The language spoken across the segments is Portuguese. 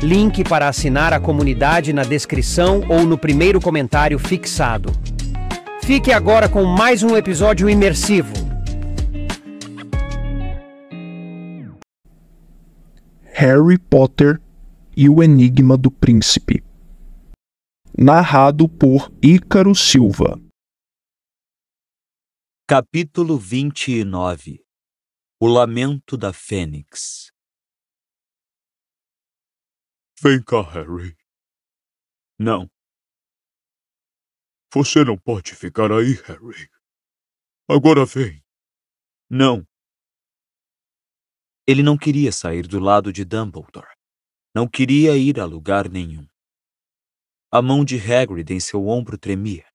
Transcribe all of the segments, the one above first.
Link para assinar a comunidade na descrição ou no primeiro comentário fixado. Fique agora com mais um episódio imersivo. Harry Potter e o Enigma do Príncipe. Narrado por Ícaro Silva. Capítulo 29 O Lamento da Fênix Vem cá, Harry. Não. Você não pode ficar aí, Harry. Agora vem. Não. Ele não queria sair do lado de Dumbledore. Não queria ir a lugar nenhum. A mão de Hagrid em seu ombro tremia.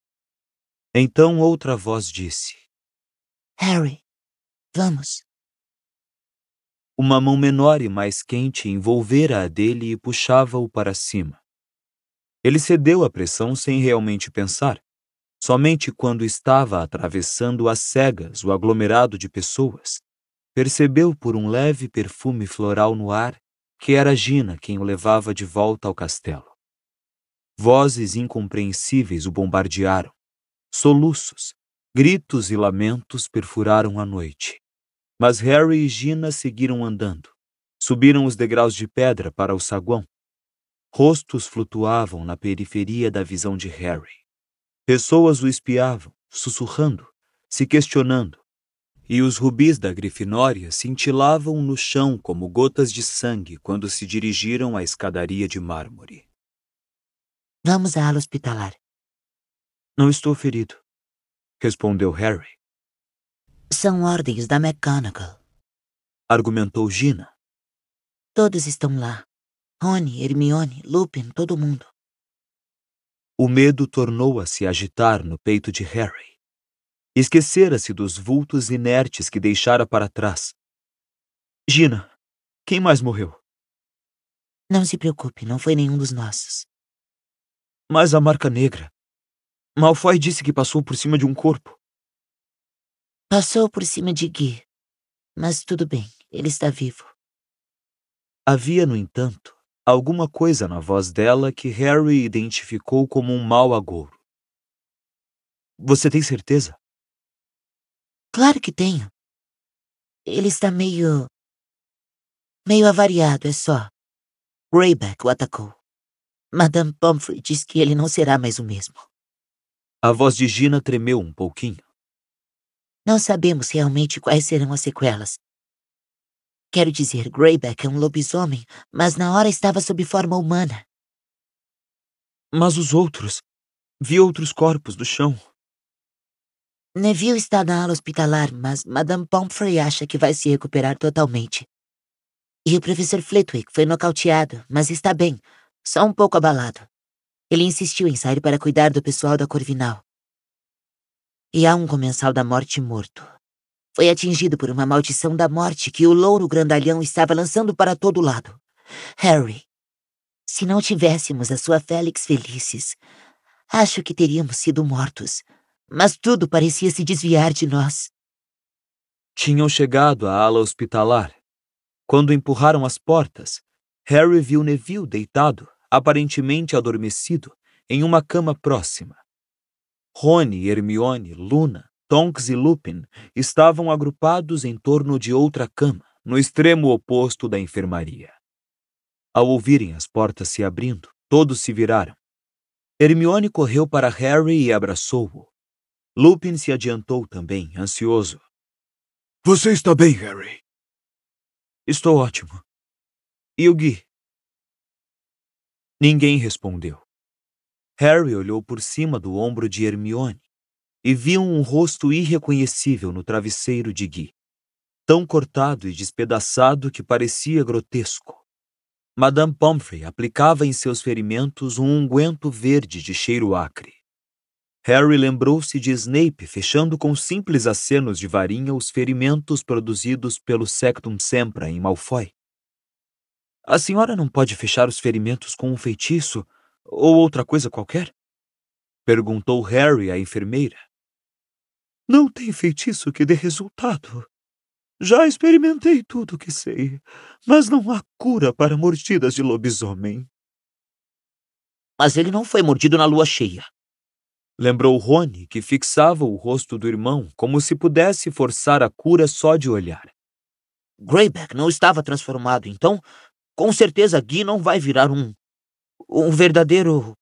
Então outra voz disse: Harry, vamos. Uma mão menor e mais quente envolvera a dele e puxava-o para cima. Ele cedeu à pressão sem realmente pensar. Somente quando estava atravessando às cegas o aglomerado de pessoas, percebeu por um leve perfume floral no ar que era Gina quem o levava de volta ao castelo. Vozes incompreensíveis o bombardearam. Soluços, gritos e lamentos perfuraram a noite. Mas Harry e Gina seguiram andando. Subiram os degraus de pedra para o saguão. Rostos flutuavam na periferia da visão de Harry. Pessoas o espiavam, sussurrando, se questionando. E os rubis da Grifinória cintilavam no chão como gotas de sangue quando se dirigiram à escadaria de mármore. Vamos à ala hospitalar. Não estou ferido, respondeu Harry, são ordens da Mechanical. Argumentou Gina. Todos estão lá. Rony, Hermione, Lupin, todo mundo. O medo tornou a se agitar no peito de Harry. Esquecera-se dos vultos inertes que deixara para trás. Gina, quem mais morreu? Não se preocupe, não foi nenhum dos nossos. Mas a marca negra. Malfoy disse que passou por cima de um corpo. Passou por cima de Gui. Mas tudo bem, ele está vivo. Havia, no entanto, alguma coisa na voz dela que Harry identificou como um mau agouro. Você tem certeza? Claro que tenho. Ele está meio. meio avariado, é só. Greyback o atacou. Madame Pomfrey diz que ele não será mais o mesmo. A voz de Gina tremeu um pouquinho. Não sabemos realmente quais serão as sequelas. Quero dizer, Greyback é um lobisomem, mas na hora estava sob forma humana. Mas os outros? Vi outros corpos do chão. Neville está na ala hospitalar, mas Madame Pomfrey acha que vai se recuperar totalmente. E o professor Flitwick foi nocauteado, mas está bem, só um pouco abalado. Ele insistiu em sair para cuidar do pessoal da Corvinal e há um comensal da morte morto. Foi atingido por uma maldição da morte que o louro grandalhão estava lançando para todo lado. Harry, se não tivéssemos a sua Félix felizes, acho que teríamos sido mortos. Mas tudo parecia se desviar de nós. Tinham chegado à ala hospitalar. Quando empurraram as portas, Harry viu Neville deitado, aparentemente adormecido, em uma cama próxima. Rony, Hermione, Luna, Tonks e Lupin estavam agrupados em torno de outra cama, no extremo oposto da enfermaria. Ao ouvirem as portas se abrindo, todos se viraram. Hermione correu para Harry e abraçou-o. Lupin se adiantou também, ansioso. Você está bem, Harry? Estou ótimo. E o Gui? Ninguém respondeu. Harry olhou por cima do ombro de Hermione e viu um rosto irreconhecível no travesseiro de Gui, tão cortado e despedaçado que parecia grotesco. Madame Pomfrey aplicava em seus ferimentos um unguento verde de cheiro acre. Harry lembrou-se de Snape fechando com simples acenos de varinha os ferimentos produzidos pelo Sectum Sempra em Malfoy. A senhora não pode fechar os ferimentos com um feitiço, ou outra coisa qualquer? Perguntou Harry à enfermeira. Não tem feitiço que dê resultado. Já experimentei tudo o que sei, mas não há cura para mordidas de lobisomem. Mas ele não foi mordido na lua cheia. Lembrou Rony, que fixava o rosto do irmão como se pudesse forçar a cura só de olhar. Greyback não estava transformado, então com certeza Gui não vai virar um um verdadeiro.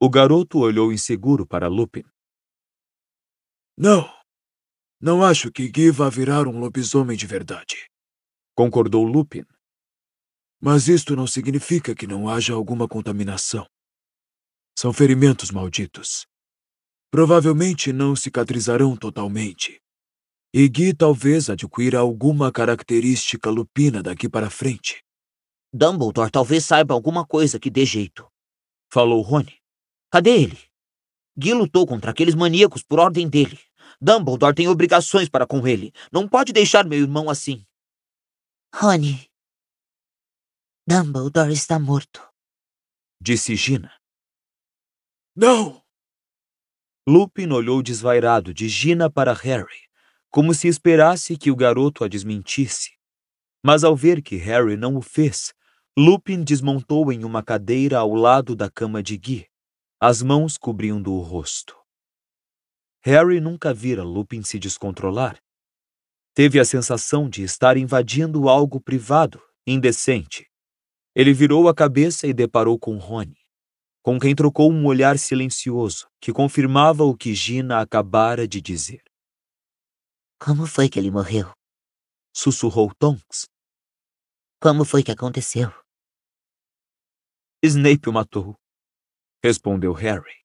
O garoto olhou inseguro para Lupin. Não. Não acho que Gui vá virar um lobisomem de verdade. Concordou Lupin. Mas isto não significa que não haja alguma contaminação. São ferimentos malditos. Provavelmente não cicatrizarão totalmente. E Gui talvez adquira alguma característica lupina daqui para frente. Dumbledore talvez saiba alguma coisa que dê jeito. Falou Rony. Cadê ele? Gui lutou contra aqueles maníacos por ordem dele. Dumbledore tem obrigações para com ele. Não pode deixar meu irmão assim. Rony. Dumbledore está morto. Disse Gina. Não! Lupin olhou desvairado de Gina para Harry, como se esperasse que o garoto a desmentisse. Mas ao ver que Harry não o fez, Lupin desmontou em uma cadeira ao lado da cama de Gui, as mãos cobrindo o rosto. Harry nunca vira Lupin se descontrolar. Teve a sensação de estar invadindo algo privado, indecente. Ele virou a cabeça e deparou com Rony, com quem trocou um olhar silencioso que confirmava o que Gina acabara de dizer. Como foi que ele morreu? Sussurrou Tonks. Como foi que aconteceu? Snape o matou, respondeu Harry.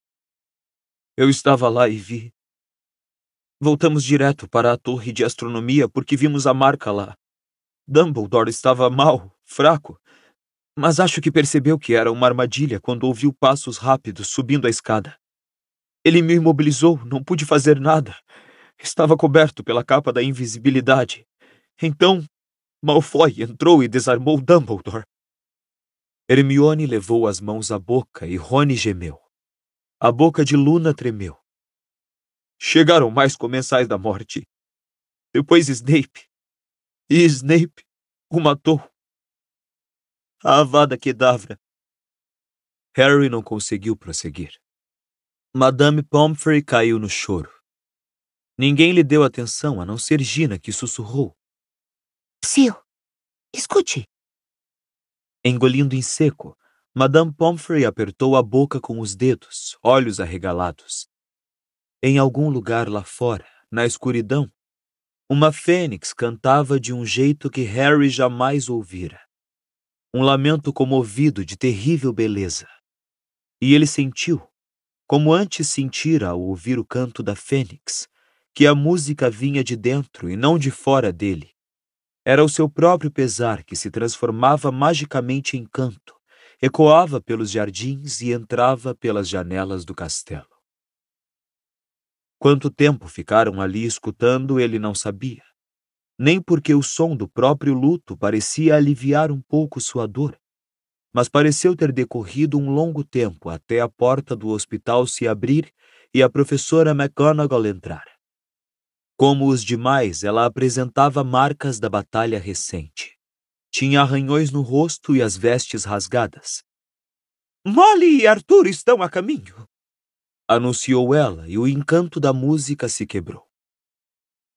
Eu estava lá e vi. Voltamos direto para a torre de astronomia porque vimos a marca lá. Dumbledore estava mal, fraco, mas acho que percebeu que era uma armadilha quando ouviu passos rápidos subindo a escada. Ele me imobilizou, não pude fazer nada. Estava coberto pela capa da invisibilidade. Então, Malfoy entrou e desarmou Dumbledore. Hermione levou as mãos à boca e Rony gemeu. A boca de Luna tremeu. Chegaram mais comensais da morte. Depois Snape. E Snape o matou. A Avada Kedavra. Harry não conseguiu prosseguir. Madame Pomfrey caiu no choro. Ninguém lhe deu atenção a não ser Gina, que sussurrou. Psyu, escute. Engolindo em seco, Madame Pomfrey apertou a boca com os dedos, olhos arregalados. Em algum lugar lá fora, na escuridão, uma fênix cantava de um jeito que Harry jamais ouvira. Um lamento comovido de terrível beleza. E ele sentiu, como antes sentira ao ouvir o canto da fênix, que a música vinha de dentro e não de fora dele, era o seu próprio pesar que se transformava magicamente em canto, ecoava pelos jardins e entrava pelas janelas do castelo. Quanto tempo ficaram ali escutando, ele não sabia, nem porque o som do próprio luto parecia aliviar um pouco sua dor, mas pareceu ter decorrido um longo tempo até a porta do hospital se abrir e a professora McGonagall entrar. Como os demais, ela apresentava marcas da batalha recente. Tinha arranhões no rosto e as vestes rasgadas. Molly e Arthur estão a caminho, anunciou ela e o encanto da música se quebrou.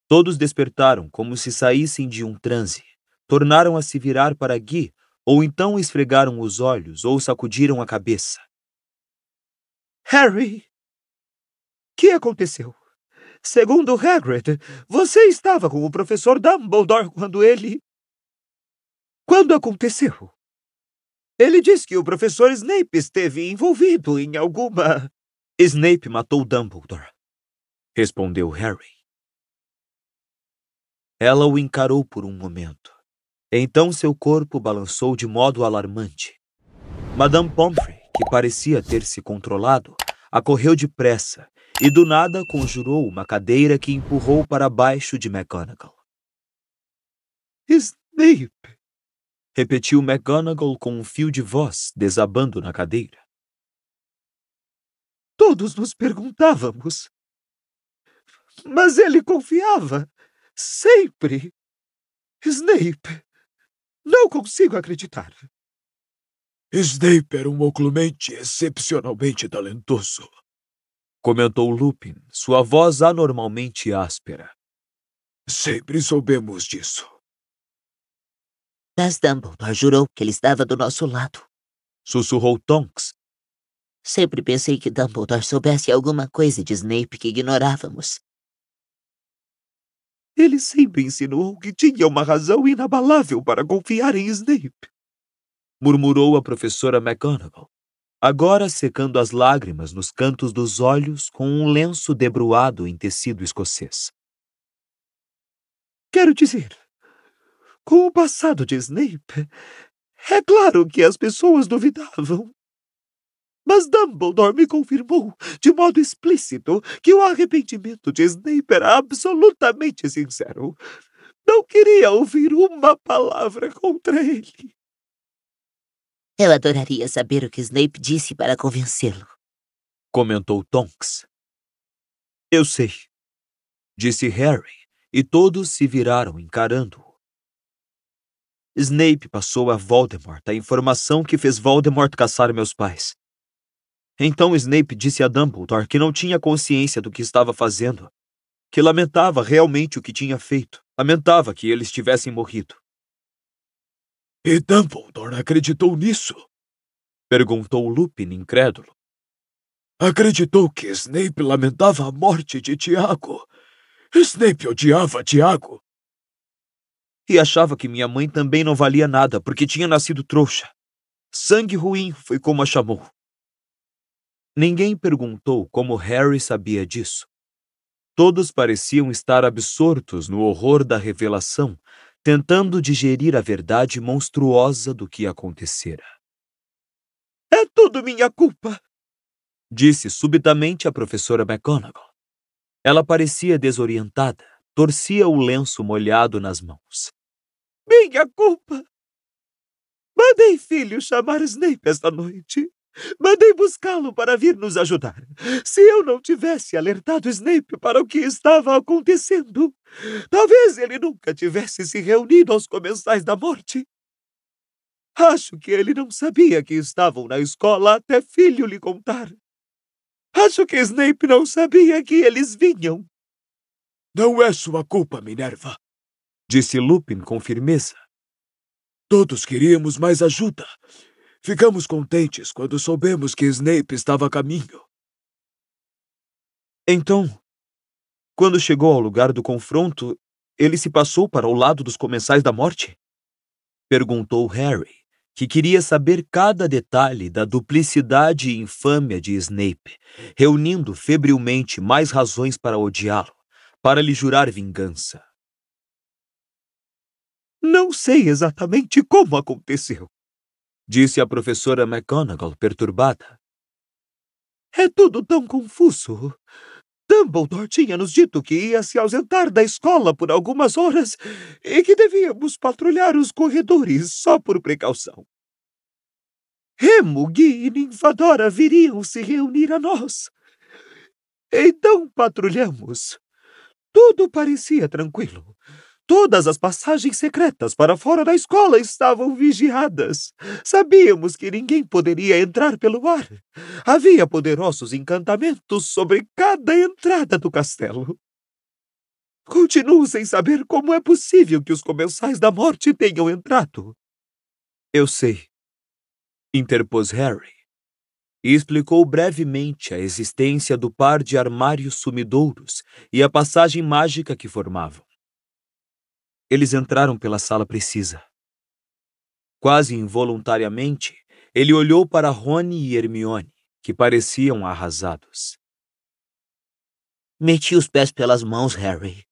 Todos despertaram como se saíssem de um transe, tornaram a se virar para Gui, ou então esfregaram os olhos ou sacudiram a cabeça. Harry! Que aconteceu? Segundo Hagrid, você estava com o professor Dumbledore quando ele. Quando aconteceu? Ele diz que o professor Snape esteve envolvido em alguma. Snape matou Dumbledore, respondeu Harry. Ela o encarou por um momento. Então seu corpo balançou de modo alarmante. Madame Pomfrey, que parecia ter se controlado, acorreu depressa e do nada conjurou uma cadeira que empurrou para baixo de McGonagall. Snape! repetiu McGonagall com um fio de voz desabando na cadeira. Todos nos perguntávamos. Mas ele confiava. Sempre. Snape! Não consigo acreditar. Snape era um oclumente excepcionalmente talentoso, comentou Lupin, sua voz anormalmente áspera. Sempre soubemos disso. Mas Dumbledore jurou que ele estava do nosso lado. Sussurrou Tonks. Sempre pensei que Dumbledore soubesse alguma coisa de Snape que ignorávamos. Ele sempre insinuou que tinha uma razão inabalável para confiar em Snape, murmurou a professora McGonagall agora secando as lágrimas nos cantos dos olhos com um lenço debruado em tecido escocês. Quero dizer, com o passado de Snape, é claro que as pessoas duvidavam. Mas Dumbledore me confirmou, de modo explícito, que o arrependimento de Snape era absolutamente sincero. Não queria ouvir uma palavra contra ele. Eu adoraria saber o que Snape disse para convencê-lo. Comentou Tonks. Eu sei. Disse Harry, e todos se viraram encarando-o. Snape passou a Voldemort a informação que fez Voldemort caçar meus pais. Então Snape disse a Dumbledore que não tinha consciência do que estava fazendo, que lamentava realmente o que tinha feito, lamentava que eles tivessem morrido. E Dumbledore acreditou nisso? Perguntou Lupin incrédulo. Acreditou que Snape lamentava a morte de Tiago. Snape odiava Tiago. E achava que minha mãe também não valia nada porque tinha nascido trouxa. Sangue ruim foi como a chamou. Ninguém perguntou como Harry sabia disso. Todos pareciam estar absortos no horror da revelação tentando digerir a verdade monstruosa do que acontecera. É tudo minha culpa! Disse subitamente a professora McGonagall. Ela parecia desorientada, torcia o lenço molhado nas mãos. Minha culpa! Mandei filho chamar Snape esta noite. Mandei buscá-lo para vir nos ajudar. Se eu não tivesse alertado Snape para o que estava acontecendo, talvez ele nunca tivesse se reunido aos comensais da morte. Acho que ele não sabia que estavam na escola até filho lhe contar. Acho que Snape não sabia que eles vinham. Não é sua culpa, Minerva, disse Lupin com firmeza. Todos queríamos mais ajuda Ficamos contentes quando soubemos que Snape estava a caminho. Então, quando chegou ao lugar do confronto, ele se passou para o lado dos comensais da morte? Perguntou Harry, que queria saber cada detalhe da duplicidade e infâmia de Snape, reunindo febrilmente mais razões para odiá-lo, para lhe jurar vingança. Não sei exatamente como aconteceu, disse a professora McGonagall, perturbada. É tudo tão confuso. Dumbledore tinha nos dito que ia se ausentar da escola por algumas horas e que devíamos patrulhar os corredores só por precaução. Remo, Gui e Ninfadora viriam se reunir a nós. Então patrulhamos. Tudo parecia tranquilo. Todas as passagens secretas para fora da escola estavam vigiadas. Sabíamos que ninguém poderia entrar pelo ar. Havia poderosos encantamentos sobre cada entrada do castelo. Continuo sem saber como é possível que os comensais da morte tenham entrado. Eu sei, interpôs Harry, e explicou brevemente a existência do par de armários sumidouros e a passagem mágica que formavam. Eles entraram pela sala precisa. Quase involuntariamente, ele olhou para Rony e Hermione, que pareciam arrasados. Meti os pés pelas mãos, Harry,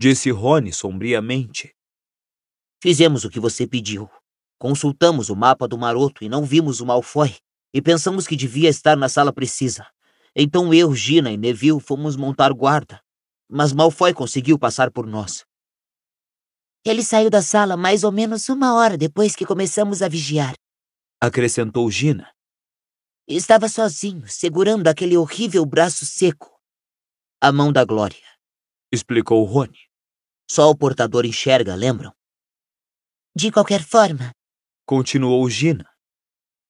disse Rony sombriamente. Fizemos o que você pediu. Consultamos o mapa do maroto e não vimos o Malfoy, e pensamos que devia estar na sala precisa. Então eu, Gina e Neville fomos montar guarda, mas Malfoy conseguiu passar por nós. Ele saiu da sala mais ou menos uma hora depois que começamos a vigiar. Acrescentou Gina. Estava sozinho, segurando aquele horrível braço seco. A mão da Glória. Explicou Rony. Só o portador enxerga, lembram? De qualquer forma. Continuou Gina.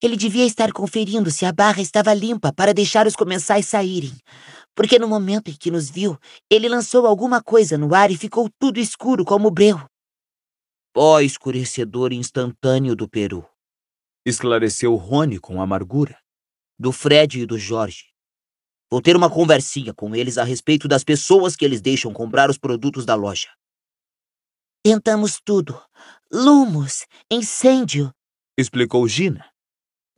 Ele devia estar conferindo se a barra estava limpa para deixar os comensais saírem, porque no momento em que nos viu, ele lançou alguma coisa no ar e ficou tudo escuro como breu ó escurecedor instantâneo do Peru. Esclareceu Rony com amargura. Do Fred e do Jorge. Vou ter uma conversinha com eles a respeito das pessoas que eles deixam comprar os produtos da loja. Tentamos tudo. Lumos, incêndio, explicou Gina.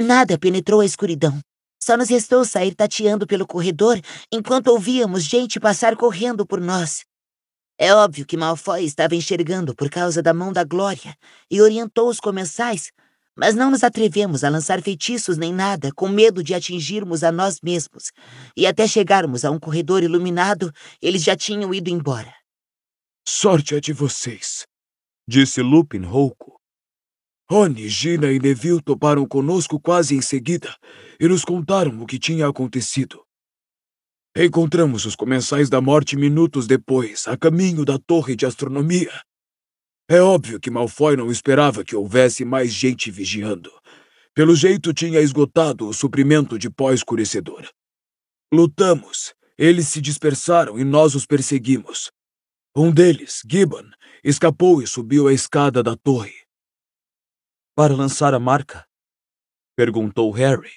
Nada penetrou a escuridão. Só nos restou sair tateando pelo corredor enquanto ouvíamos gente passar correndo por nós. É óbvio que Malfoy estava enxergando por causa da mão da Glória e orientou os comensais, mas não nos atrevemos a lançar feitiços nem nada, com medo de atingirmos a nós mesmos. E até chegarmos a um corredor iluminado, eles já tinham ido embora. Sorte é de vocês, disse Lupin rouco. Rony, Gina e Neville toparam conosco quase em seguida e nos contaram o que tinha acontecido. Encontramos os comensais da morte minutos depois, a caminho da torre de astronomia. É óbvio que Malfoy não esperava que houvesse mais gente vigiando. Pelo jeito, tinha esgotado o suprimento de pó escurecedor. Lutamos, eles se dispersaram e nós os perseguimos. Um deles, Gibbon, escapou e subiu a escada da torre. Para lançar a marca? perguntou Harry.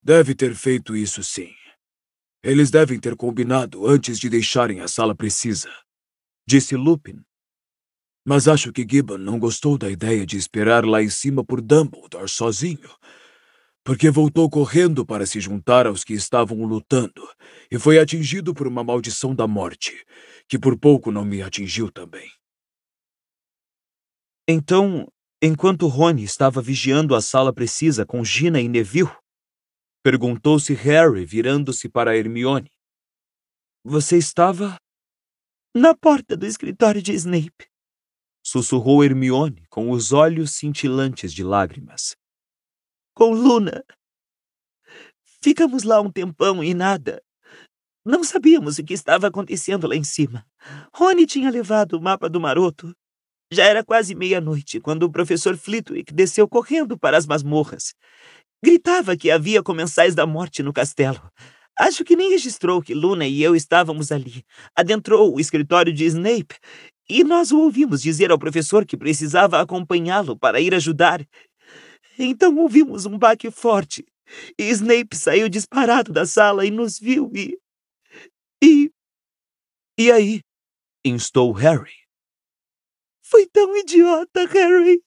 Deve ter feito isso sim. Eles devem ter combinado antes de deixarem a sala precisa, disse Lupin. Mas acho que Gibbon não gostou da ideia de esperar lá em cima por Dumbledore sozinho, porque voltou correndo para se juntar aos que estavam lutando e foi atingido por uma maldição da morte, que por pouco não me atingiu também. Então, enquanto Rony estava vigiando a sala precisa com Gina e Neville, Perguntou-se Harry, virando-se para Hermione. Você estava. Na porta do escritório de Snape. Sussurrou Hermione com os olhos cintilantes de lágrimas. Com Luna. Ficamos lá um tempão e nada. Não sabíamos o que estava acontecendo lá em cima. Rony tinha levado o mapa do maroto. Já era quase meia-noite quando o professor Flitwick desceu correndo para as masmorras. Gritava que havia comensais da morte no castelo. Acho que nem registrou que Luna e eu estávamos ali. Adentrou o escritório de Snape e nós o ouvimos dizer ao professor que precisava acompanhá-lo para ir ajudar. Então ouvimos um baque forte. E Snape saiu disparado da sala e nos viu e. E. E aí? instou Harry. Foi tão idiota, Harry!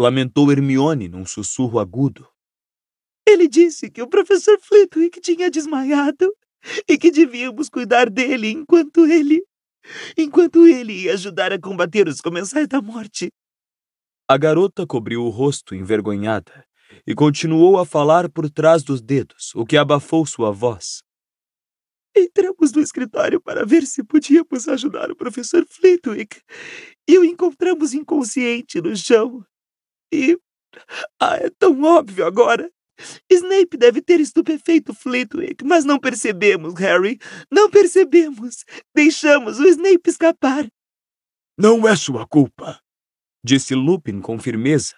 lamentou Hermione num sussurro agudo. Ele disse que o professor Flitwick tinha desmaiado e que devíamos cuidar dele enquanto ele. enquanto ele ia ajudar a combater os comensais da morte. A garota cobriu o rosto envergonhada e continuou a falar por trás dos dedos, o que abafou sua voz. Entramos no escritório para ver se podíamos ajudar o professor Flitwick e o encontramos inconsciente no chão. E. Ah, é tão óbvio agora! Snape deve ter estupefeito Flitwick, mas não percebemos, Harry. Não percebemos. Deixamos o Snape escapar. Não é sua culpa, disse Lupin com firmeza.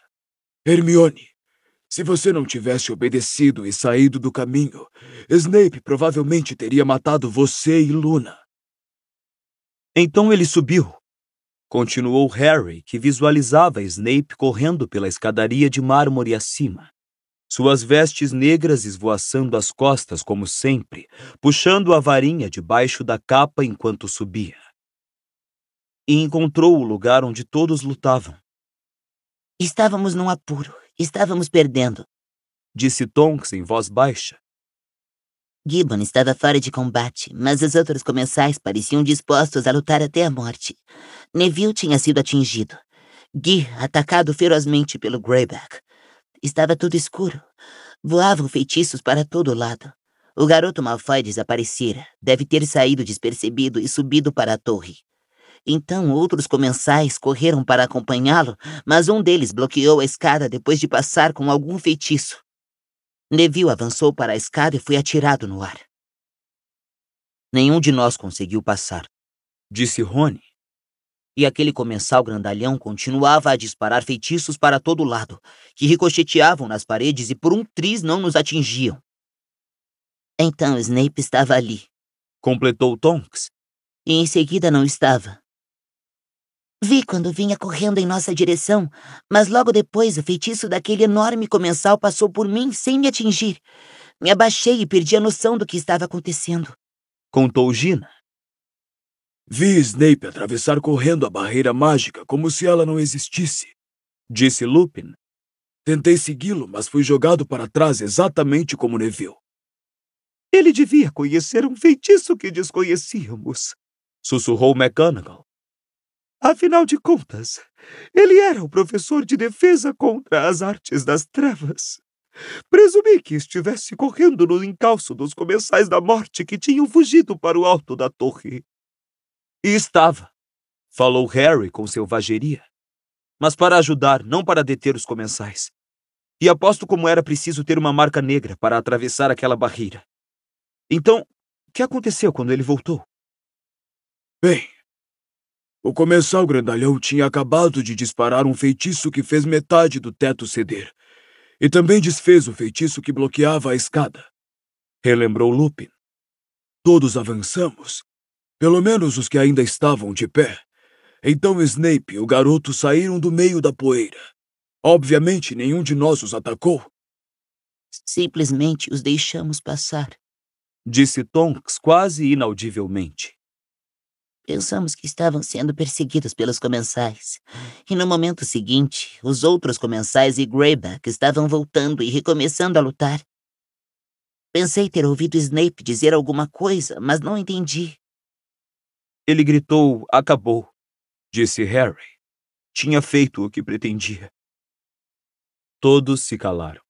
Hermione, se você não tivesse obedecido e saído do caminho, Snape provavelmente teria matado você e Luna. Então ele subiu. Continuou Harry, que visualizava Snape correndo pela escadaria de mármore acima suas vestes negras esvoaçando as costas como sempre, puxando a varinha debaixo da capa enquanto subia. E encontrou o lugar onde todos lutavam. Estávamos num apuro, estávamos perdendo, disse Tonks em voz baixa. Gibbon estava fora de combate, mas os outros comensais pareciam dispostos a lutar até a morte. Neville tinha sido atingido. Gui, atacado ferozmente pelo Greyback. Estava tudo escuro. Voavam feitiços para todo lado. O garoto Malfoy desaparecera. Deve ter saído despercebido e subido para a torre. Então outros comensais correram para acompanhá-lo, mas um deles bloqueou a escada depois de passar com algum feitiço. Neville avançou para a escada e foi atirado no ar. Nenhum de nós conseguiu passar, disse Rony, e aquele comensal grandalhão continuava a disparar feitiços para todo lado, que ricocheteavam nas paredes e por um triz não nos atingiam. Então Snape estava ali, completou Tonks. E em seguida não estava. Vi quando vinha correndo em nossa direção, mas logo depois o feitiço daquele enorme comensal passou por mim sem me atingir. Me abaixei e perdi a noção do que estava acontecendo. Contou Gina. Vi Snape atravessar correndo a barreira mágica como se ela não existisse, disse Lupin. Tentei segui-lo, mas fui jogado para trás exatamente como Neville. Ele devia conhecer um feitiço que desconhecíamos, sussurrou McGonagall. Afinal de contas, ele era o professor de defesa contra as artes das trevas. Presumi que estivesse correndo no encalço dos comensais da morte que tinham fugido para o alto da torre. E estava, falou Harry com selvageria. Mas para ajudar, não para deter os comensais. E aposto como era preciso ter uma marca negra para atravessar aquela barreira. Então, o que aconteceu quando ele voltou? Bem, o comensal grandalhão tinha acabado de disparar um feitiço que fez metade do teto ceder, e também desfez o feitiço que bloqueava a escada. Relembrou Lupin. Todos avançamos, pelo menos os que ainda estavam de pé. Então Snape e o garoto saíram do meio da poeira. Obviamente, nenhum de nós os atacou. Simplesmente os deixamos passar, disse Tonks quase inaudivelmente. Pensamos que estavam sendo perseguidos pelos comensais. E no momento seguinte, os outros comensais e Greyback estavam voltando e recomeçando a lutar. Pensei ter ouvido Snape dizer alguma coisa, mas não entendi. Ele gritou: Acabou, disse Harry. Tinha feito o que pretendia. Todos se calaram.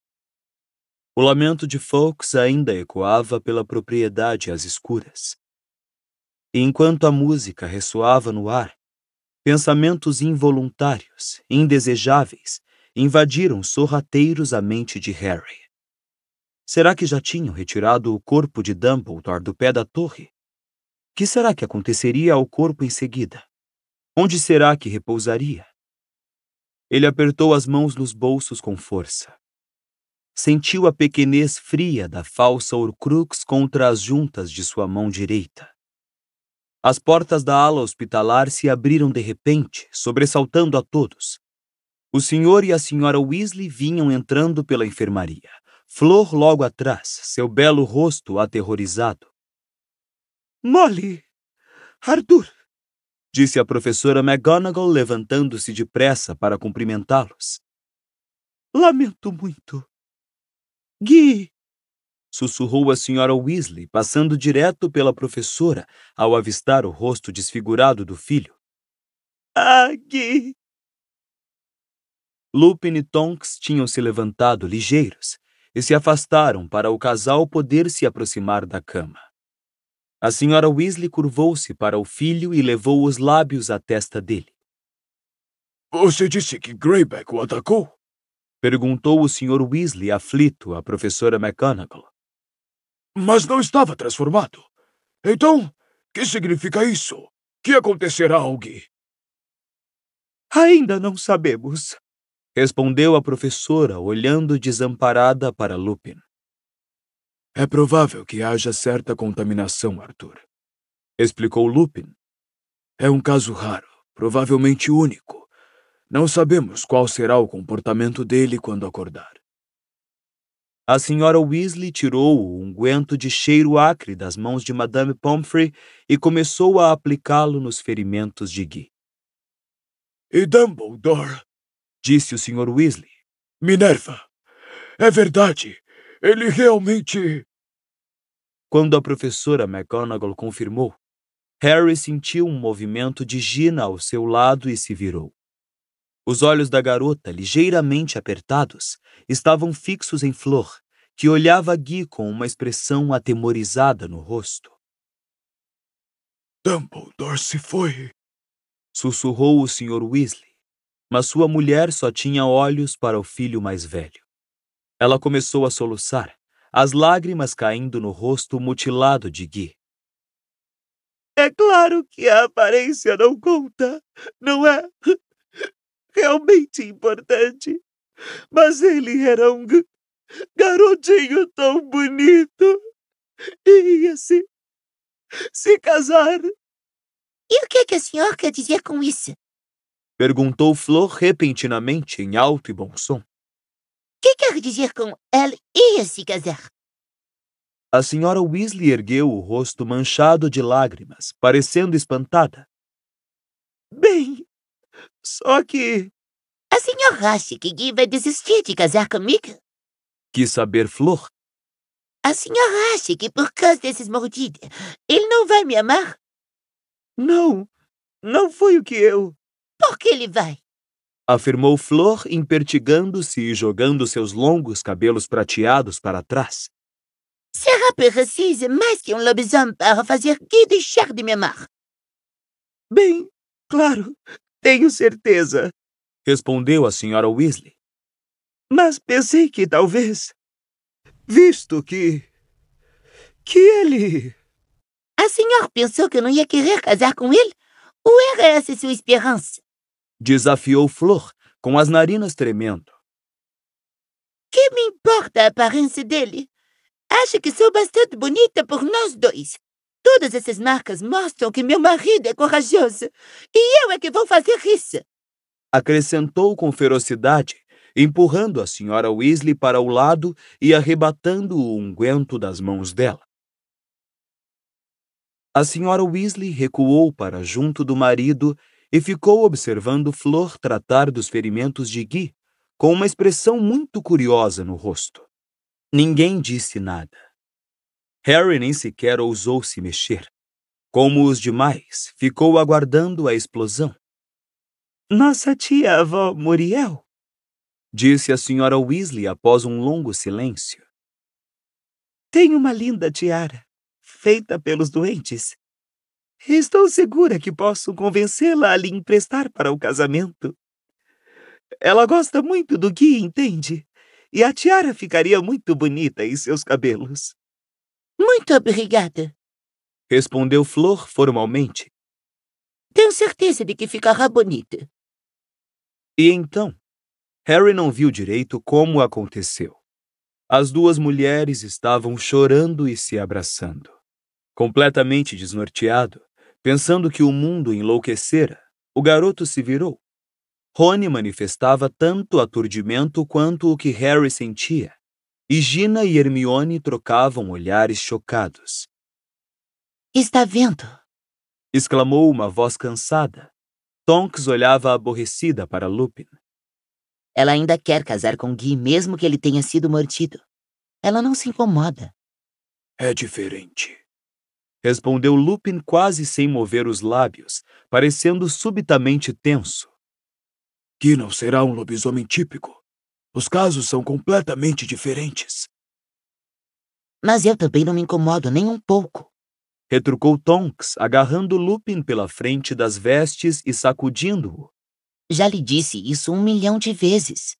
O lamento de Fawkes ainda ecoava pela propriedade às escuras. E enquanto a música ressoava no ar, pensamentos involuntários, indesejáveis, invadiram sorrateiros a mente de Harry. Será que já tinham retirado o corpo de Dumbledore do pé da torre? que será que aconteceria ao corpo em seguida? Onde será que repousaria? Ele apertou as mãos nos bolsos com força. Sentiu a pequenez fria da falsa orcrux contra as juntas de sua mão direita. As portas da ala hospitalar se abriram de repente, sobressaltando a todos. O senhor e a senhora Weasley vinham entrando pela enfermaria, Flor logo atrás, seu belo rosto aterrorizado. Molly! Arthur! Disse a professora McGonagall levantando-se depressa para cumprimentá-los. Lamento muito. Gui! Sussurrou a senhora Weasley, passando direto pela professora ao avistar o rosto desfigurado do filho. Ah, Gui! Lupin e Tonks tinham se levantado ligeiros e se afastaram para o casal poder se aproximar da cama. A senhora Weasley curvou-se para o filho e levou os lábios à testa dele. Você disse que Greyback o atacou? Perguntou o senhor Weasley aflito à professora McGonagall. Mas não estava transformado. Então, que significa isso? Que acontecerá a alguém? Ainda não sabemos, respondeu a professora, olhando desamparada para Lupin. É provável que haja certa contaminação, Arthur. Explicou Lupin. É um caso raro, provavelmente único. Não sabemos qual será o comportamento dele quando acordar. A senhora Weasley tirou o unguento de cheiro acre das mãos de Madame Pomfrey e começou a aplicá-lo nos ferimentos de Guy. E Dumbledore, disse o Sr. Weasley. Minerva, é verdade. Ele realmente. Quando a professora McGonagall confirmou, Harry sentiu um movimento de Gina ao seu lado e se virou. Os olhos da garota, ligeiramente apertados, estavam fixos em Flor, que olhava Gui com uma expressão atemorizada no rosto. Dumbledore se foi, sussurrou o Sr. Weasley, mas sua mulher só tinha olhos para o filho mais velho. Ela começou a soluçar, as lágrimas caindo no rosto mutilado de Gui. É claro que a aparência não conta, não é? Realmente importante. Mas ele era um garotinho tão bonito. E ia se, se casar. E o que, é que quer dizer com isso? Perguntou Flor repentinamente em alto e bom som que quer dizer com ele ia se casar? A senhora Weasley ergueu o rosto manchado de lágrimas, parecendo espantada. Bem, só que. A senhora acha que Gui vai desistir de casar comigo? Quis saber, Flor. A senhora acha que por causa desses mordidas, ele não vai me amar? Não, não foi o que eu. Por que ele vai? afirmou Flor, impertigando-se e jogando seus longos cabelos prateados para trás. Será preciso é mais que um lobisomem para fazer que deixar de me amar? Bem, claro, tenho certeza, respondeu a senhora Weasley. Mas pensei que talvez, visto que. que ele. A senhora pensou que eu não ia querer casar com ele? Ou era essa sua esperança? desafiou Flor, com as narinas tremendo. Que me importa a aparência dele? Acho que sou bastante bonita por nós dois. Todas essas marcas mostram que meu marido é corajoso e eu é que vou fazer isso. Acrescentou com ferocidade, empurrando a senhora Weasley para o lado e arrebatando o unguento das mãos dela. A senhora Weasley recuou para junto do marido e ficou observando Flor tratar dos ferimentos de Gui, com uma expressão muito curiosa no rosto. Ninguém disse nada. Harry nem sequer ousou se mexer. Como os demais, ficou aguardando a explosão. Nossa tia-avó Muriel, disse a senhora Weasley após um longo silêncio. Tem uma linda tiara, feita pelos doentes, Estou segura que posso convencê-la a lhe emprestar para o casamento. Ela gosta muito do Gui, entende? E a tiara ficaria muito bonita em seus cabelos. Muito obrigada, respondeu Flor formalmente. Tenho certeza de que ficará bonita. E então, Harry não viu direito como aconteceu. As duas mulheres estavam chorando e se abraçando. Completamente desnorteado, Pensando que o mundo enlouquecera, o garoto se virou. Rony manifestava tanto aturdimento quanto o que Harry sentia, e Gina e Hermione trocavam olhares chocados. Está vendo? exclamou uma voz cansada. Tonks olhava aborrecida para Lupin. Ela ainda quer casar com Guy, mesmo que ele tenha sido mortido. Ela não se incomoda. É diferente, respondeu Lupin quase sem mover os lábios, parecendo subitamente tenso. Que não será um lobisomem típico. Os casos são completamente diferentes. Mas eu também não me incomodo nem um pouco. Retrucou Tonks, agarrando Lupin pela frente das vestes e sacudindo-o. Já lhe disse isso um milhão de vezes.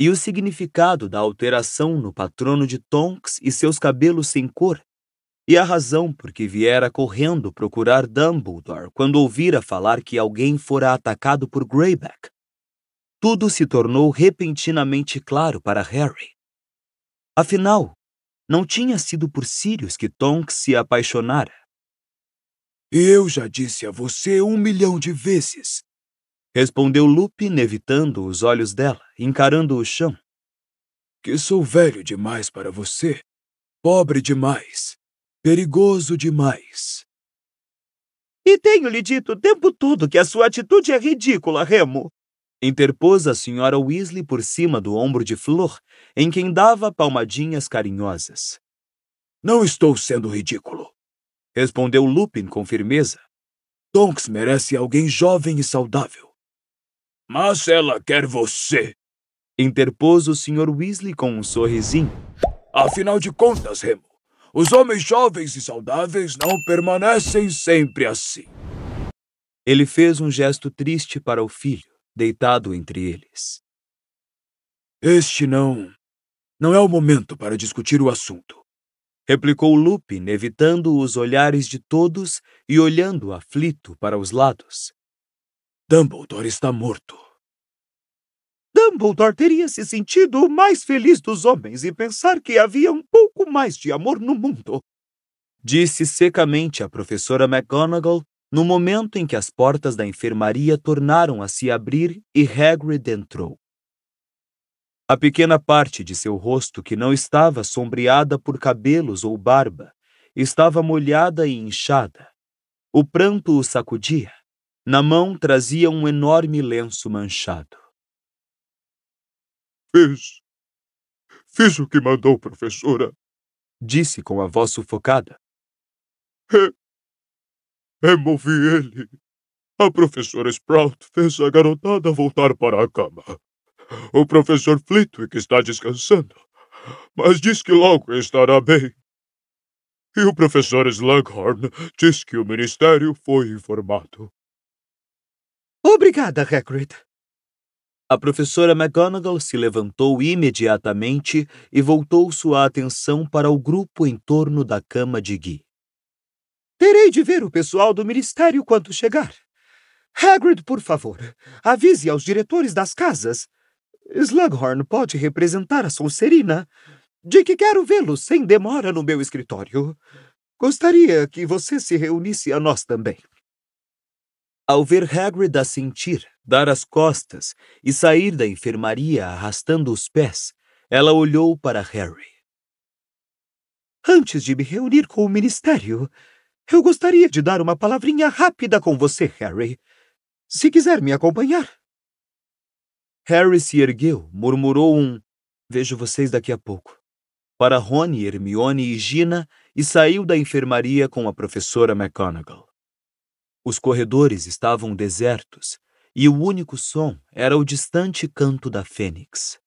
E o significado da alteração no patrono de Tonks e seus cabelos sem cor e a razão por que viera correndo procurar Dumbledore quando ouvira falar que alguém fora atacado por Greyback. Tudo se tornou repentinamente claro para Harry. Afinal, não tinha sido por Sirius que Tonks se apaixonara. Eu já disse a você um milhão de vezes. Respondeu Lupin, evitando os olhos dela, encarando o chão. Que sou velho demais para você, pobre demais. Perigoso demais. E tenho lhe dito o tempo todo que a sua atitude é ridícula, Remo. Interpôs a senhora Weasley por cima do ombro de Flor, em quem dava palmadinhas carinhosas. Não estou sendo ridículo, respondeu Lupin com firmeza. Tonks merece alguém jovem e saudável. Mas ela quer você, interpôs o Sr. Weasley com um sorrisinho. Afinal de contas, Remo, os homens jovens e saudáveis não permanecem sempre assim. Ele fez um gesto triste para o filho, deitado entre eles. Este não. Não é o momento para discutir o assunto. Replicou Lupin, evitando os olhares de todos e olhando aflito para os lados. Dumbledore está morto. Dumbledore teria se sentido o mais feliz dos homens e pensar que havia um pouco mais de amor no mundo. Disse secamente a professora McGonagall no momento em que as portas da enfermaria tornaram a se abrir e Hagrid entrou. A pequena parte de seu rosto que não estava sombreada por cabelos ou barba estava molhada e inchada. O pranto o sacudia. Na mão trazia um enorme lenço manchado. Fiz. Fiz o que mandou, professora. Disse com a voz sufocada. Re removi ele. A professora Sprout fez a garotada voltar para a cama. O professor Flitwick é está descansando, mas diz que logo estará bem. E o professor Slughorn diz que o ministério foi informado. Obrigada, Hagrid. A professora McGonagall se levantou imediatamente e voltou sua atenção para o grupo em torno da cama de Guy. Terei de ver o pessoal do ministério quando chegar. Hagrid, por favor, avise aos diretores das casas. Slughorn pode representar a Sonserina, de que quero vê-lo sem demora no meu escritório. Gostaria que você se reunisse a nós também. Ao ver Hagrid assentir, dar as costas e sair da enfermaria arrastando os pés, ela olhou para Harry. Antes de me reunir com o ministério, eu gostaria de dar uma palavrinha rápida com você, Harry. Se quiser me acompanhar. Harry se ergueu, murmurou um Vejo vocês daqui a pouco. Para Rony, Hermione e Gina e saiu da enfermaria com a professora McGonagall. Os corredores estavam desertos e o único som era o distante canto da fênix.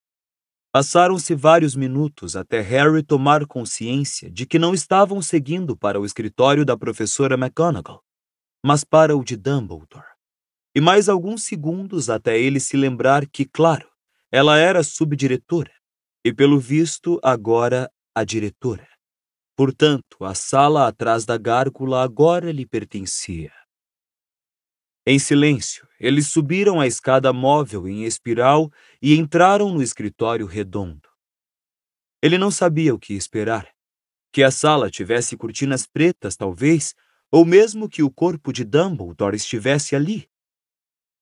Passaram-se vários minutos até Harry tomar consciência de que não estavam seguindo para o escritório da professora McGonagall, mas para o de Dumbledore. E mais alguns segundos até ele se lembrar que, claro, ela era subdiretora e, pelo visto, agora a diretora. Portanto, a sala atrás da gárgula agora lhe pertencia. Em silêncio, eles subiram a escada móvel em espiral e entraram no escritório redondo. Ele não sabia o que esperar. Que a sala tivesse cortinas pretas, talvez, ou mesmo que o corpo de Dumbledore estivesse ali.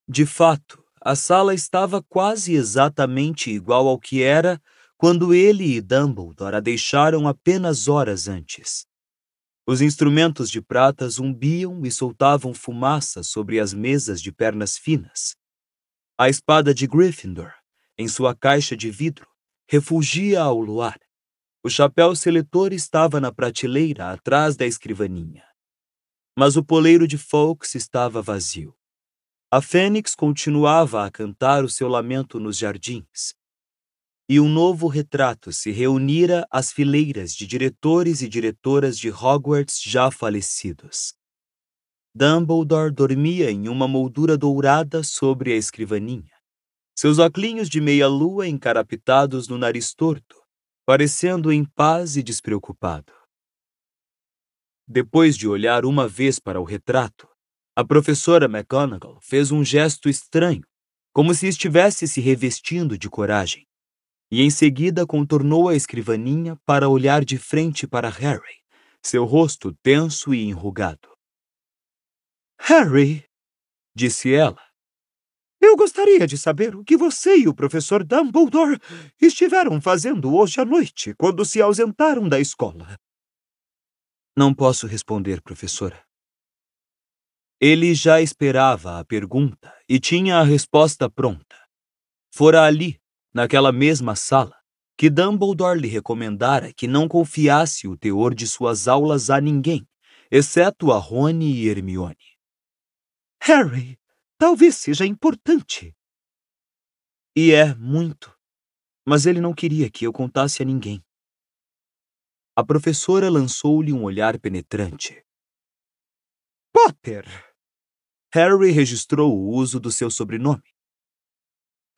De fato, a sala estava quase exatamente igual ao que era quando ele e Dumbledore a deixaram apenas horas antes. Os instrumentos de prata zumbiam e soltavam fumaça sobre as mesas de pernas finas. A espada de Gryffindor, em sua caixa de vidro, refugia ao luar. O chapéu seletor estava na prateleira atrás da escrivaninha. Mas o poleiro de Fawkes estava vazio. A fênix continuava a cantar o seu lamento nos jardins, e um novo retrato se reunira às fileiras de diretores e diretoras de Hogwarts já falecidos. Dumbledore dormia em uma moldura dourada sobre a escrivaninha. Seus óculos de meia-lua encarapitados no nariz torto, parecendo em paz e despreocupado. Depois de olhar uma vez para o retrato, a professora McGonagall fez um gesto estranho, como se estivesse se revestindo de coragem e em seguida contornou a escrivaninha para olhar de frente para Harry, seu rosto tenso e enrugado. Harry, disse ela, eu gostaria de saber o que você e o professor Dumbledore estiveram fazendo hoje à noite, quando se ausentaram da escola. Não posso responder, professora. Ele já esperava a pergunta e tinha a resposta pronta. Fora ali, naquela mesma sala, que Dumbledore lhe recomendara que não confiasse o teor de suas aulas a ninguém, exceto a Rony e Hermione. Harry, talvez seja importante. E é muito. Mas ele não queria que eu contasse a ninguém. A professora lançou-lhe um olhar penetrante. Potter! Harry registrou o uso do seu sobrenome,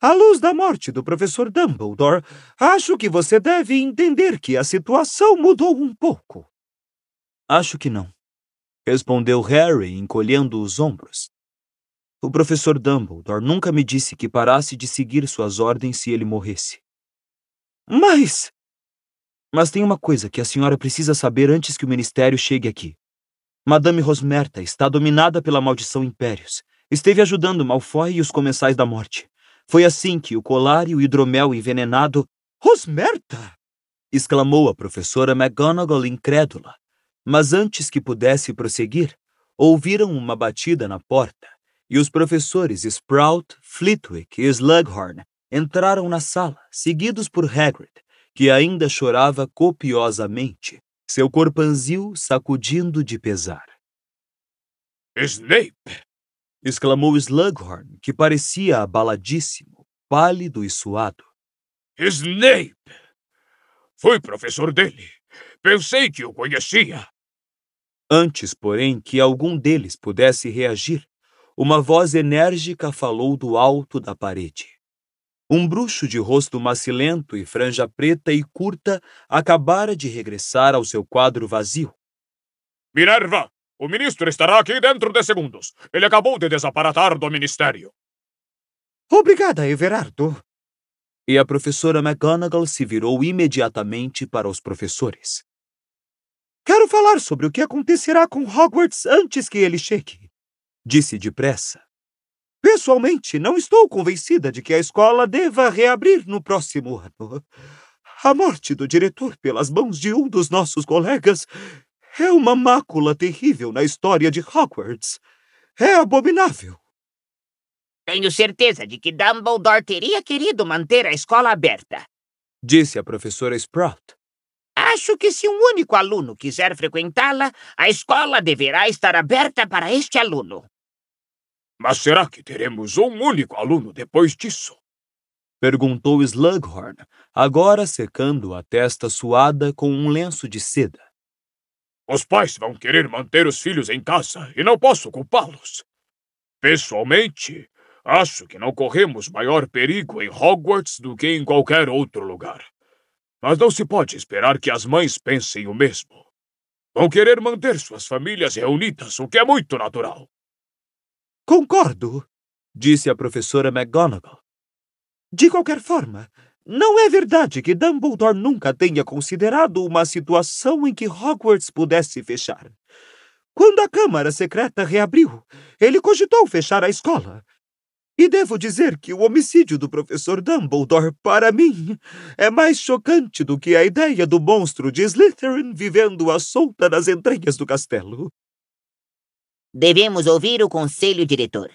à luz da morte do professor Dumbledore, acho que você deve entender que a situação mudou um pouco. Acho que não, respondeu Harry, encolhendo os ombros. O professor Dumbledore nunca me disse que parasse de seguir suas ordens se ele morresse. Mas. Mas tem uma coisa que a senhora precisa saber antes que o ministério chegue aqui. Madame Rosmerta está dominada pela maldição Impérios. Esteve ajudando Malfoy e os comensais da morte. Foi assim que o colar e o hidromel envenenado Rosmerta! exclamou a professora McGonagall incrédula. Mas antes que pudesse prosseguir, ouviram uma batida na porta e os professores Sprout, Flitwick e Slughorn entraram na sala, seguidos por Hagrid, que ainda chorava copiosamente, seu corpanzil sacudindo de pesar. Snape! exclamou Slughorn, que parecia abaladíssimo, pálido e suado. Snape! Fui professor dele. Pensei que o conhecia. Antes, porém, que algum deles pudesse reagir, uma voz enérgica falou do alto da parede. Um bruxo de rosto macilento e franja preta e curta acabara de regressar ao seu quadro vazio. Minerva, o ministro estará aqui dentro de segundos. Ele acabou de desaparatar do ministério. Obrigada, Everardo. E a professora McGonagall se virou imediatamente para os professores. Quero falar sobre o que acontecerá com Hogwarts antes que ele chegue, disse depressa. Pessoalmente, não estou convencida de que a escola deva reabrir no próximo ano. A morte do diretor pelas mãos de um dos nossos colegas é uma mácula terrível na história de Hogwarts. É abominável. Tenho certeza de que Dumbledore teria querido manter a escola aberta, disse a professora Sprout. Acho que se um único aluno quiser frequentá-la, a escola deverá estar aberta para este aluno. Mas será que teremos um único aluno depois disso? Perguntou Slughorn, agora secando a testa suada com um lenço de seda. Os pais vão querer manter os filhos em casa e não posso culpá-los. Pessoalmente, acho que não corremos maior perigo em Hogwarts do que em qualquer outro lugar. Mas não se pode esperar que as mães pensem o mesmo. Vão querer manter suas famílias reunidas, o que é muito natural. Concordo, disse a professora McGonagall. De qualquer forma, não é verdade que Dumbledore nunca tenha considerado uma situação em que Hogwarts pudesse fechar. Quando a Câmara Secreta reabriu, ele cogitou fechar a escola. E devo dizer que o homicídio do professor Dumbledore, para mim, é mais chocante do que a ideia do monstro de Slytherin vivendo à solta nas entranhas do castelo. Devemos ouvir o conselho diretor,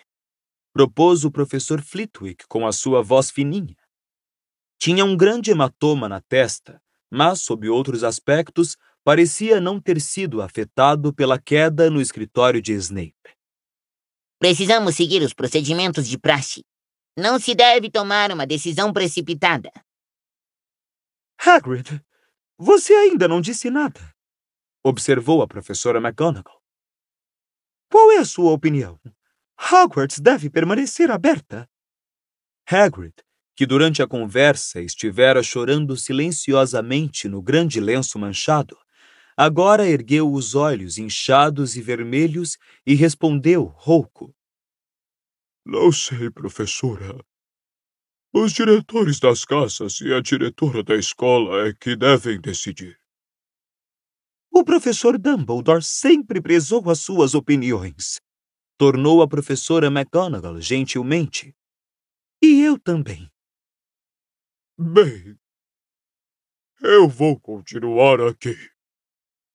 propôs o professor Flitwick com a sua voz fininha, tinha um grande hematoma na testa, mas, sob outros aspectos, parecia não ter sido afetado pela queda no escritório de Snape. Precisamos seguir os procedimentos de praxe. Não se deve tomar uma decisão precipitada. Hagrid, você ainda não disse nada, observou a professora McGonagall. Qual é a sua opinião? Hogwarts deve permanecer aberta. Hagrid que durante a conversa estivera chorando silenciosamente no grande lenço manchado, agora ergueu os olhos inchados e vermelhos e respondeu rouco: Não sei, professora. Os diretores das casas e a diretora da escola é que devem decidir. O professor Dumbledore sempre prezou as suas opiniões, tornou a professora McGonagall gentilmente. E eu também. Bem, eu vou continuar aqui.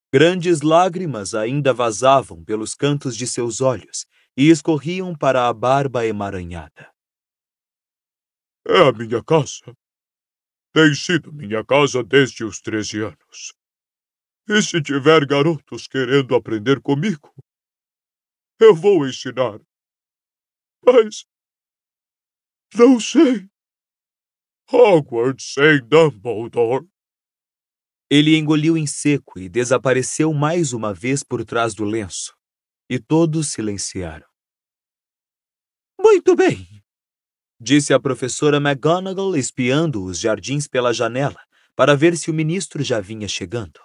Grandes lágrimas ainda vazavam pelos cantos de seus olhos e escorriam para a barba emaranhada. É a minha casa. Tem sido minha casa desde os 13 anos. E se tiver garotos querendo aprender comigo, eu vou ensinar. Mas. Não sei. Hogwarts sem Dumbledore. Ele engoliu em seco e desapareceu mais uma vez por trás do lenço, e todos silenciaram. Muito bem, disse a professora McGonagall espiando os jardins pela janela para ver se o ministro já vinha chegando.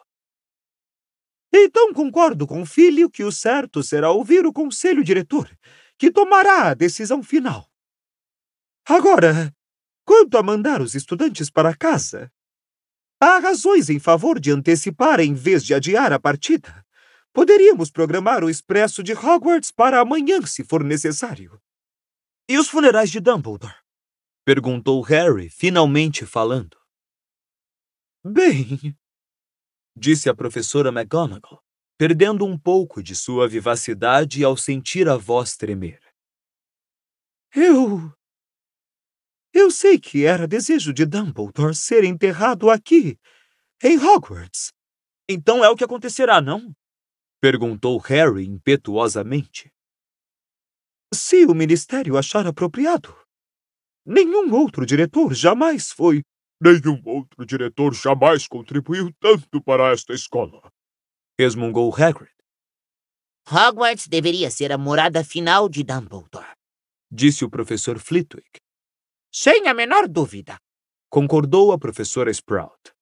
Então concordo com o filho que o certo será ouvir o conselho diretor, que tomará a decisão final. Agora, quanto a mandar os estudantes para casa. Há razões em favor de antecipar em vez de adiar a partida. Poderíamos programar o expresso de Hogwarts para amanhã, se for necessário. E os funerais de Dumbledore? perguntou Harry, finalmente falando. Bem, disse a professora McGonagall, perdendo um pouco de sua vivacidade ao sentir a voz tremer. Eu eu sei que era desejo de Dumbledore ser enterrado aqui, em Hogwarts. Então é o que acontecerá, não? Perguntou Harry impetuosamente. Se o Ministério achar apropriado. Nenhum outro diretor jamais foi. Nenhum outro diretor jamais contribuiu tanto para esta escola. Resmungou Hagrid. Hogwarts deveria ser a morada final de Dumbledore, disse o professor Flitwick. Sem a menor dúvida, concordou a professora Sprout.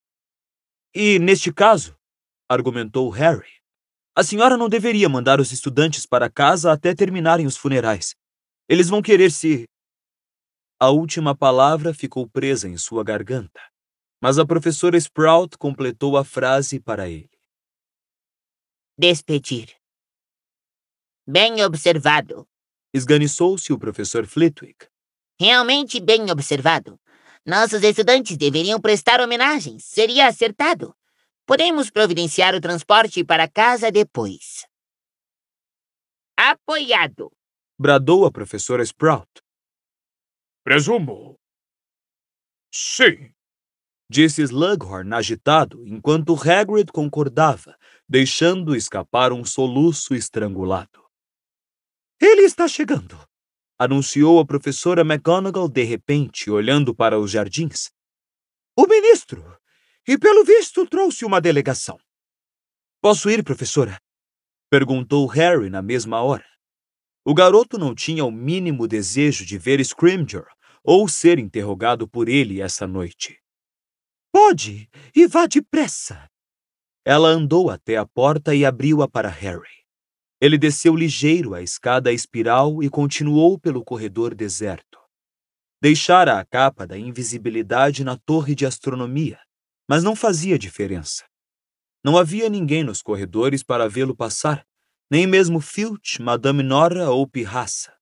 E, neste caso, argumentou Harry, a senhora não deveria mandar os estudantes para casa até terminarem os funerais. Eles vão querer se. A última palavra ficou presa em sua garganta, mas a professora Sprout completou a frase para ele. Despedir. Bem observado, esganiçou-se o professor Flitwick, Realmente bem observado. Nossos estudantes deveriam prestar homenagens, seria acertado. Podemos providenciar o transporte para casa depois. Apoiado! Bradou a professora Sprout. Presumo. Sim. Disse Slughorn agitado enquanto Hagrid concordava, deixando escapar um soluço estrangulado. Ele está chegando! anunciou a professora McGonagall de repente, olhando para os jardins. O ministro! E pelo visto trouxe uma delegação. Posso ir, professora? perguntou Harry na mesma hora. O garoto não tinha o mínimo desejo de ver Scrimgeour ou ser interrogado por ele essa noite. Pode, e vá depressa. Ela andou até a porta e abriu-a para Harry. Ele desceu ligeiro a escada espiral e continuou pelo corredor deserto. Deixara a capa da invisibilidade na torre de astronomia, mas não fazia diferença. Não havia ninguém nos corredores para vê-lo passar, nem mesmo Filch, Madame Nora ou Pirraça.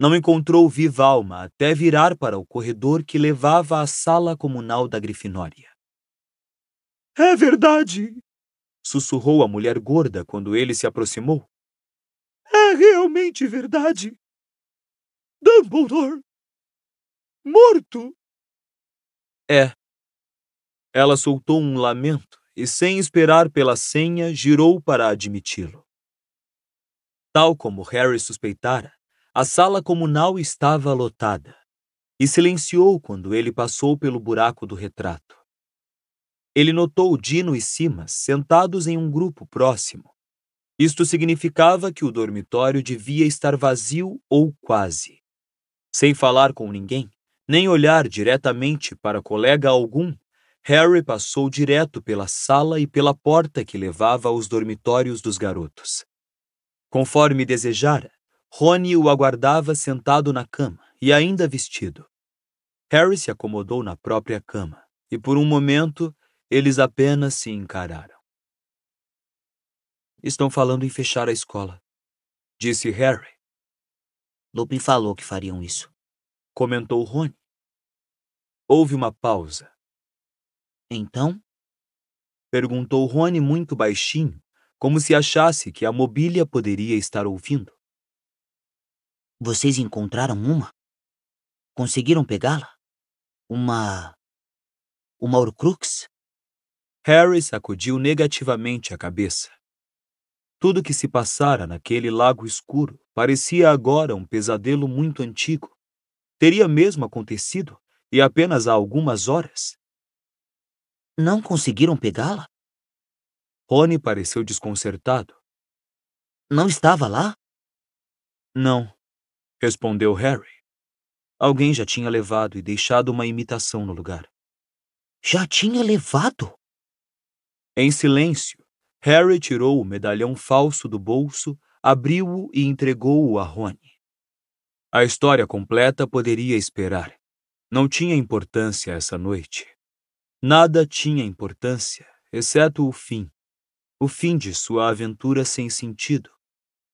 Não encontrou viva alma até virar para o corredor que levava à sala comunal da Grifinória. É verdade! sussurrou a mulher gorda quando ele se aproximou, é realmente verdade. Dumbledore. Morto. É. Ela soltou um lamento e, sem esperar pela senha, girou para admiti-lo. Tal como Harry suspeitara, a sala comunal estava lotada e silenciou quando ele passou pelo buraco do retrato. Ele notou Dino e Simas sentados em um grupo próximo, isto significava que o dormitório devia estar vazio ou quase. Sem falar com ninguém, nem olhar diretamente para colega algum, Harry passou direto pela sala e pela porta que levava aos dormitórios dos garotos. Conforme desejara, Rony o aguardava sentado na cama e ainda vestido. Harry se acomodou na própria cama e, por um momento, eles apenas se encararam. Estão falando em fechar a escola. Disse Harry. Lupin falou que fariam isso. Comentou Rony. Houve uma pausa. Então? Perguntou Rony muito baixinho, como se achasse que a mobília poderia estar ouvindo. Vocês encontraram uma? Conseguiram pegá-la? Uma. Uma Horcrux? Harry sacudiu negativamente a cabeça. Tudo que se passara naquele lago escuro parecia agora um pesadelo muito antigo. Teria mesmo acontecido, e apenas há algumas horas. Não conseguiram pegá-la? Rony pareceu desconcertado. Não estava lá? Não, respondeu Harry. Alguém já tinha levado e deixado uma imitação no lugar. Já tinha levado? Em silêncio, Harry tirou o medalhão falso do bolso, abriu-o e entregou-o a Rony. A história completa poderia esperar. Não tinha importância essa noite. Nada tinha importância, exceto o fim. O fim de sua aventura sem sentido.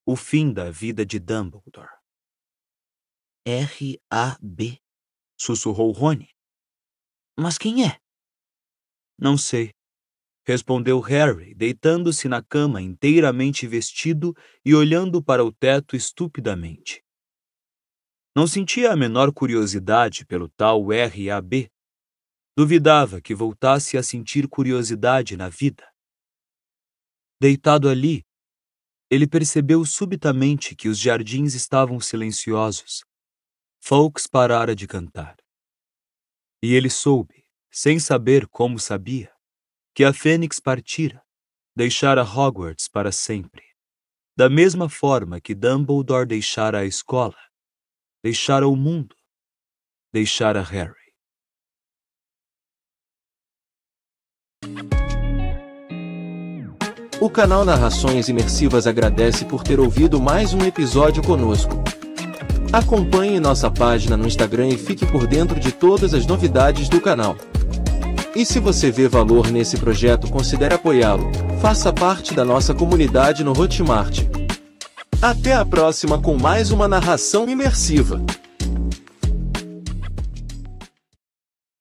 O fim da vida de Dumbledore. R.A.B. sussurrou Rony. Mas quem é? Não sei respondeu Harry, deitando-se na cama inteiramente vestido e olhando para o teto estupidamente. Não sentia a menor curiosidade pelo tal RAB. Duvidava que voltasse a sentir curiosidade na vida. Deitado ali, ele percebeu subitamente que os jardins estavam silenciosos. folks parara de cantar. E ele soube, sem saber como sabia, que a Fênix partira, deixara Hogwarts para sempre. Da mesma forma que Dumbledore deixara a escola, deixara o mundo, deixara Harry. O canal Narrações Imersivas agradece por ter ouvido mais um episódio conosco. Acompanhe nossa página no Instagram e fique por dentro de todas as novidades do canal. E se você vê valor nesse projeto, considere apoiá-lo. Faça parte da nossa comunidade no Hotmart. Até a próxima com mais uma narração imersiva.